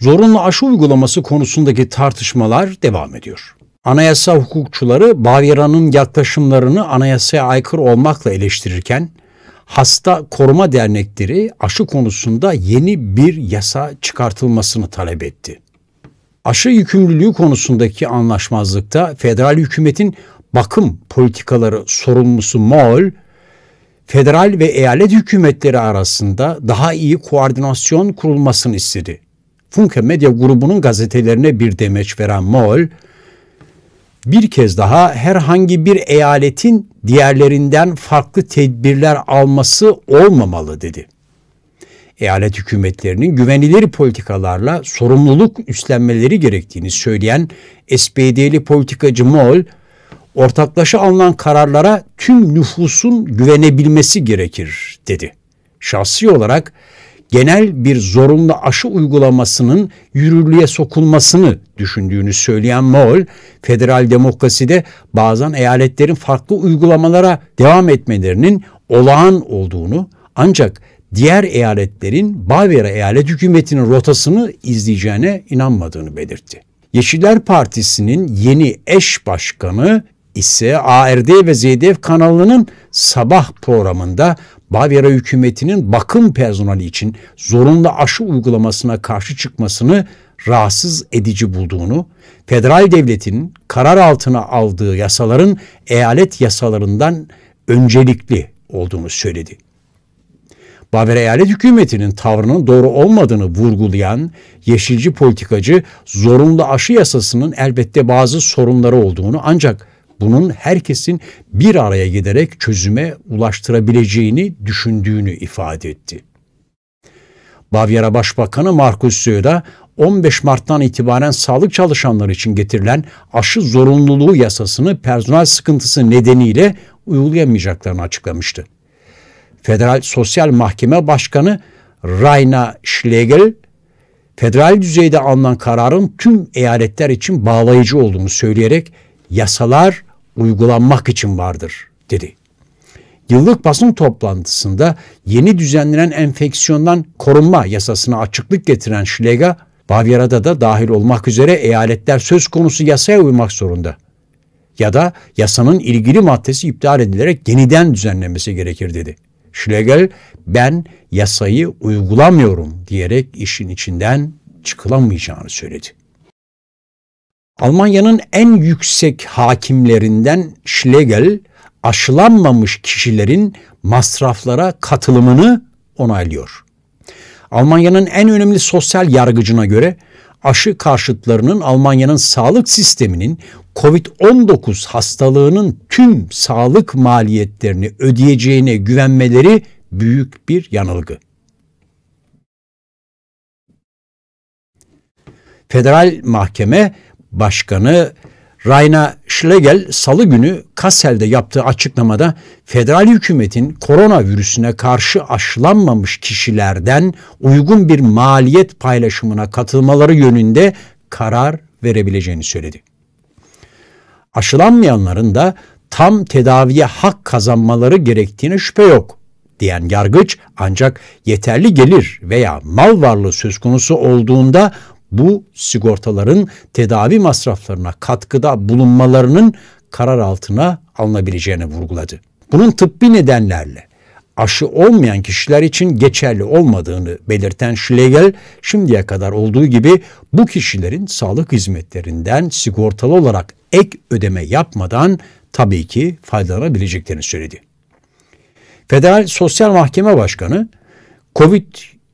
zorunlu aşı uygulaması konusundaki tartışmalar devam ediyor. Anayasa hukukçuları Bavyera'nın yaklaşımlarını anayasaya aykırı olmakla eleştirirken hasta koruma dernekleri aşı konusunda yeni bir yasa çıkartılmasını talep etti. Aşı yükümlülüğü konusundaki anlaşmazlıkta federal hükümetin bakım politikaları sorumlusu Moll, federal ve eyalet hükümetleri arasında daha iyi koordinasyon kurulmasını istedi. Funke Medya Grubu'nun gazetelerine bir demeç veren Moll, bir kez daha herhangi bir eyaletin diğerlerinden farklı tedbirler alması olmamalı dedi. Eyalet hükümetlerinin güvenilir politikalarla sorumluluk üstlenmeleri gerektiğini söyleyen SPD'li politikacı Moll, ortaklaşa alınan kararlara tüm nüfusun güvenebilmesi gerekir dedi. Şahsi olarak genel bir zorunlu aşı uygulamasının yürürlüğe sokulmasını düşündüğünü söyleyen Moll, federal demokraside bazen eyaletlerin farklı uygulamalara devam etmelerinin olağan olduğunu ancak diğer eyaletlerin Bavyera eyalet hükümetinin rotasını izleyeceğine inanmadığını belirtti. Yeşiller Partisi'nin yeni eş başkanı ise ARD ve ZDF kanalının sabah programında Bavyera hükümetinin bakım personeli için zorunlu aşı uygulamasına karşı çıkmasını rahatsız edici bulduğunu, federal devletin karar altına aldığı yasaların eyalet yasalarından öncelikli olduğunu söyledi. Bavyera eyalet hükümetinin tavrının doğru olmadığını vurgulayan yeşilci politikacı zorunlu aşı yasasının elbette bazı sorunları olduğunu ancak bunun herkesin bir araya giderek çözüme ulaştırabileceğini düşündüğünü ifade etti. Bavyera Başbakanı Markus Söder 15 Mart'tan itibaren sağlık çalışanları için getirilen aşı zorunluluğu yasasını personel sıkıntısı nedeniyle uygulayamayacaklarını açıklamıştı. Federal Sosyal Mahkeme Başkanı Rainer Schlegel, federal düzeyde alınan kararın tüm eyaletler için bağlayıcı olduğunu söyleyerek yasalar uygulanmak için vardır dedi. Yıllık basın toplantısında yeni düzenlenen enfeksiyondan korunma yasasına açıklık getiren Schlega, Bavyera'da da dahil olmak üzere eyaletler söz konusu yasaya uymak zorunda ya da yasanın ilgili maddesi iptal edilerek yeniden düzenlenmesi gerekir dedi. Schlegel ben yasayı uygulamıyorum diyerek işin içinden çıkılamayacağını söyledi. Almanya'nın en yüksek hakimlerinden Schlegel aşılanmamış kişilerin masraflara katılımını onaylıyor. Almanya'nın en önemli sosyal yargıcına göre aşı karşıtlarının Almanya'nın sağlık sisteminin COVID-19 hastalığının tüm sağlık maliyetlerini ödeyeceğine güvenmeleri büyük bir yanılgı. Federal mahkeme Başkanı Rayna Schlegel salı günü Kassel'de yaptığı açıklamada federal hükümetin koronavirüsüne karşı aşılanmamış kişilerden uygun bir maliyet paylaşımına katılmaları yönünde karar verebileceğini söyledi. Aşılanmayanların da tam tedaviye hak kazanmaları gerektiğine şüphe yok diyen yargıç ancak yeterli gelir veya mal varlığı söz konusu olduğunda bu sigortaların tedavi masraflarına katkıda bulunmalarının karar altına alınabileceğini vurguladı. Bunun tıbbi nedenlerle aşı olmayan kişiler için geçerli olmadığını belirten Schlegel, şimdiye kadar olduğu gibi bu kişilerin sağlık hizmetlerinden sigortalı olarak ek ödeme yapmadan tabii ki faydalanabileceklerini söyledi. Federal Sosyal Mahkeme Başkanı, COVID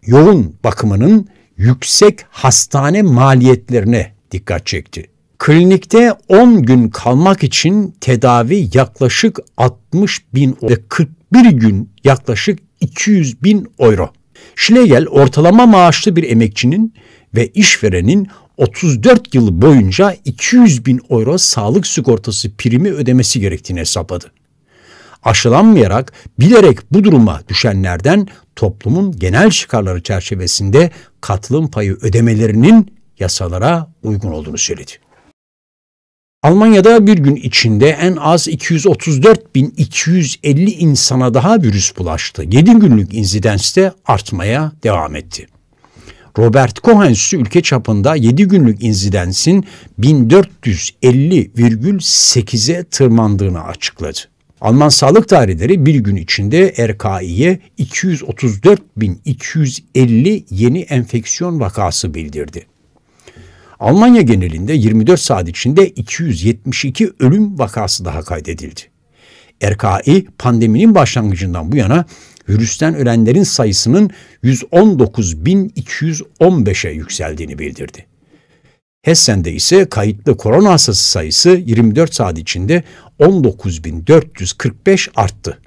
yoğun bakımının yüksek hastane maliyetlerine dikkat çekti. Klinikte 10 gün kalmak için tedavi yaklaşık 60 bin ve 41 gün yaklaşık 200 bin euro. Schlegel ortalama maaşlı bir emekçinin ve işverenin 34 yıl boyunca 200 bin euro sağlık sigortası primi ödemesi gerektiğini hesapladı aşılanmayarak bilerek bu duruma düşenlerden toplumun genel çıkarları çerçevesinde katılım payı ödemelerinin yasalara uygun olduğunu söyledi. Almanya'da bir gün içinde en az 234.250 insana daha virüs bulaştı. 7 günlük insidans de artmaya devam etti. Robert Koch Enstitüsü ülke çapında 7 günlük insidansin 1450,8'e tırmandığını açıkladı. Alman sağlık tarihleri bir gün içinde RKI'ye 234.250 yeni enfeksiyon vakası bildirdi. Almanya genelinde 24 saat içinde 272 ölüm vakası daha kaydedildi. RKI pandeminin başlangıcından bu yana virüsten ölenlerin sayısının 119.215'e yükseldiğini bildirdi. Hessen'de ise kayıtlı korona hastası sayısı 24 saat içinde 19.445 arttı.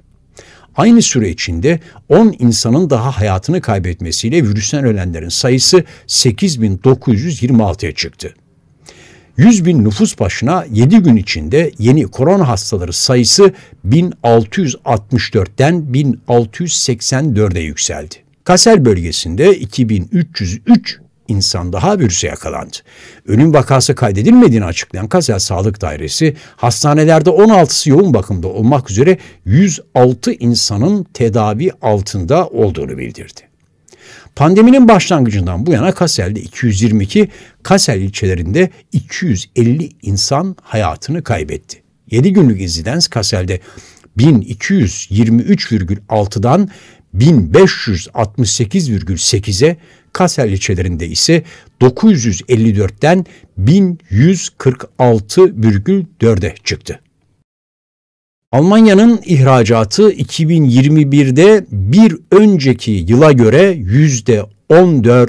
Aynı süre içinde 10 insanın daha hayatını kaybetmesiyle virüsten ölenlerin sayısı 8.926'ya çıktı. 100 bin nüfus başına 7 gün içinde yeni korona hastaları sayısı 1664'ten 1684'e yükseldi. Kaser bölgesinde 2303 insan daha virüse yakalandı. Ölüm vakası kaydedilmediğini açıklayan Kazel Sağlık Dairesi hastanelerde 16'sı yoğun bakımda olmak üzere 106 insanın tedavi altında olduğunu bildirdi. Pandeminin başlangıcından bu yana Kassel'de 222, Kassel ilçelerinde 250 insan hayatını kaybetti. 7 günlük insidans Kassel'de 1223,6'dan 1568,8'e Kaser ilçelerinde ise 954'ten 1146,4'e çıktı. Almanya'nın ihracatı 2021'de bir önceki yıla göre %14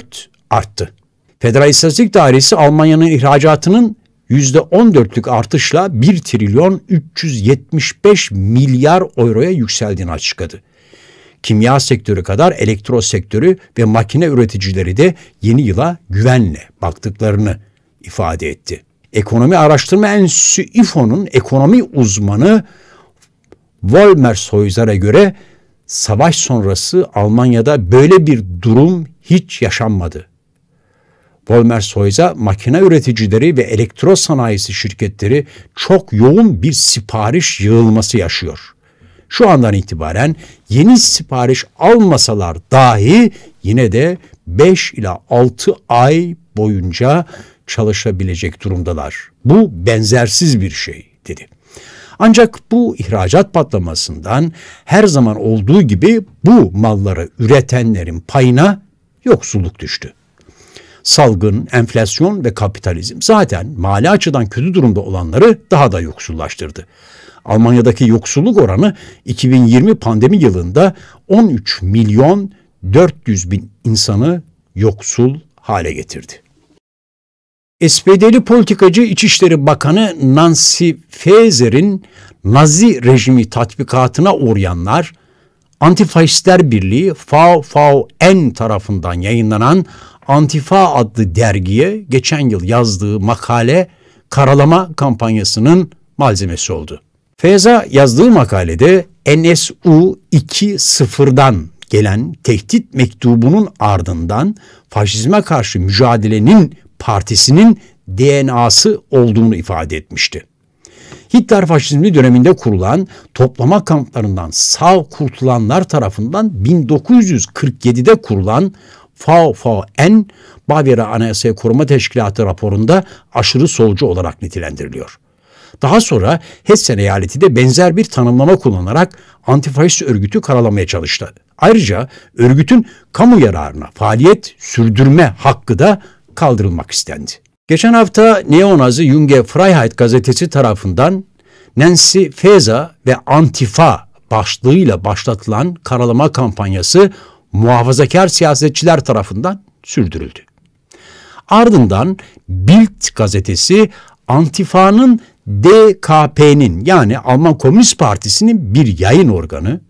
arttı. Federal İstatistik Dairesi Almanya'nın ihracatının %14'lük artışla 1 trilyon 375 milyar euroya yükseldiğini açıkladı kimya sektörü kadar elektro sektörü ve makine üreticileri de yeni yıla güvenle baktıklarını ifade etti. Ekonomi Araştırma Enstitüsü İFO'nun ekonomi uzmanı Volmer Volmershoizer'e göre savaş sonrası Almanya'da böyle bir durum hiç yaşanmadı. Volmer Volmershoiz'e makine üreticileri ve elektro sanayisi şirketleri çok yoğun bir sipariş yığılması yaşıyor.'' şu andan itibaren yeni sipariş almasalar dahi yine de 5 ila 6 ay boyunca çalışabilecek durumdalar. Bu benzersiz bir şey dedi. Ancak bu ihracat patlamasından her zaman olduğu gibi bu malları üretenlerin payına yoksulluk düştü. Salgın, enflasyon ve kapitalizm zaten mali açıdan kötü durumda olanları daha da yoksullaştırdı. Almanya'daki yoksulluk oranı 2020 pandemi yılında 13 milyon 400 bin insanı yoksul hale getirdi. SPD'li politikacı İçişleri Bakanı Nancy Faeser'in Nazi rejimi tatbikatına uğrayanlar, Antifaşistler Birliği VVN tarafından yayınlanan Antifa adlı dergiye geçen yıl yazdığı makale karalama kampanyasının malzemesi oldu. Feyza yazdığı makalede NSU 2.0'dan gelen tehdit mektubunun ardından faşizme karşı mücadelenin partisinin DNA'sı olduğunu ifade etmişti. Hitler faşizmi döneminde kurulan toplama kamplarından sağ kurtulanlar tarafından 1947'de kurulan VVN Bavyera Anayasaya Koruma Teşkilatı raporunda aşırı solcu olarak nitelendiriliyor. Daha sonra Hessen eyaleti de benzer bir tanımlama kullanarak antifaşist örgütü karalamaya çalıştı. Ayrıca örgütün kamu yararına faaliyet sürdürme hakkı da kaldırılmak istendi. Geçen hafta neonazi Junge Freiheit gazetesi tarafından Nancy Feza ve Antifa başlığıyla başlatılan karalama kampanyası muhafazakar siyasetçiler tarafından sürdürüldü. Ardından Bild gazetesi Antifa'nın DKP'nin yani Alman Komünist Partisi'nin bir yayın organı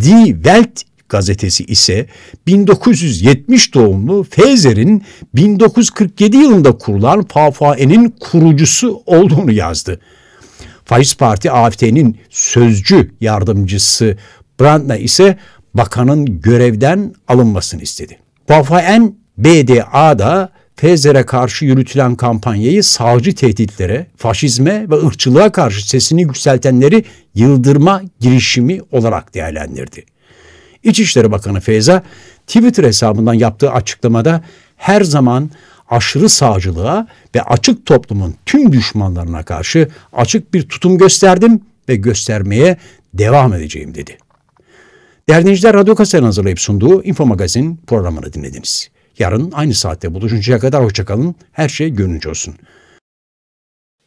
Die Welt gazetesi ise 1970 doğumlu Fezer'in 1947 yılında kurulan PFA'nın kurucusu olduğunu yazdı. Faşist Parti AFT'nin sözcü yardımcısı Brandner ise bakanın görevden alınmasını istedi. PFA'n BDA'da Tezer'e karşı yürütülen kampanyayı savcı tehditlere, faşizme ve ırkçılığa karşı sesini yükseltenleri yıldırma girişimi olarak değerlendirdi. İçişleri Bakanı Feyza Twitter hesabından yaptığı açıklamada her zaman aşırı sağcılığa ve açık toplumun tüm düşmanlarına karşı açık bir tutum gösterdim ve göstermeye devam edeceğim dedi. Değerli dinleyiciler Radyo Kase'nin hazırlayıp sunduğu Info Magazin programını dinlediniz. Yarın aynı saatte buluşuncaya kadar hoşçakalın. Her şey gönlünce olsun.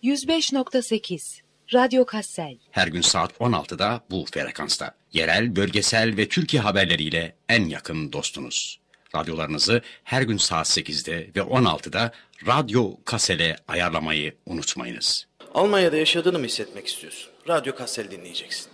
105.8 Radyo Kassel. Her gün saat 16'da bu frekansta. Yerel, bölgesel ve Türkiye haberleriyle en yakın dostunuz. Radyolarınızı her gün saat 8'de ve 16'da Radyo Kassel'e ayarlamayı unutmayınız. Almanya'da yaşadığını mı hissetmek istiyorsun? Radyo Kassel dinleyeceksin.